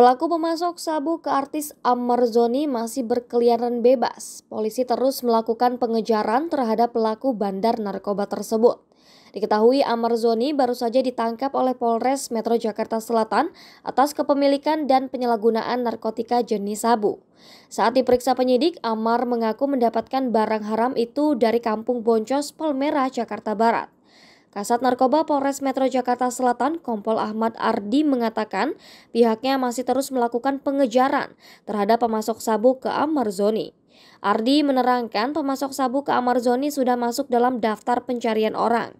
Pelaku pemasok sabu ke artis Zoni masih berkeliaran bebas. Polisi terus melakukan pengejaran terhadap pelaku bandar narkoba tersebut. Diketahui Zoni baru saja ditangkap oleh Polres Metro Jakarta Selatan atas kepemilikan dan penyalahgunaan narkotika jenis sabu. Saat diperiksa penyidik, Amar mengaku mendapatkan barang haram itu dari kampung Boncos, Palmerah, Jakarta Barat. Kasat Narkoba Polres Metro Jakarta Selatan, Kompol Ahmad Ardi mengatakan pihaknya masih terus melakukan pengejaran terhadap pemasok sabu ke Amar Zoni. Ardi menerangkan pemasok sabu ke Amarzoni sudah masuk dalam daftar pencarian orang.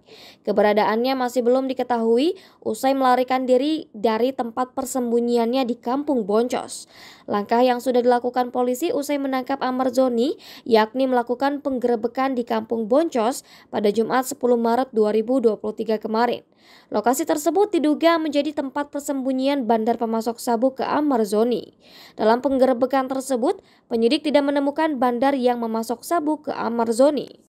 Keberadaannya masih belum diketahui usai melarikan diri dari tempat persembunyiannya di kampung Boncos. Langkah yang sudah dilakukan polisi usai menangkap Amarzoni yakni melakukan penggerebekan di kampung Boncos pada Jumat 10 Maret 2023 kemarin. Lokasi tersebut diduga menjadi tempat persembunyian bandar pemasok sabu ke Amarzoni. Dalam penggerebekan tersebut, penyidik tidak menemukan menemukan bandar yang memasok sabu ke Amarzoni.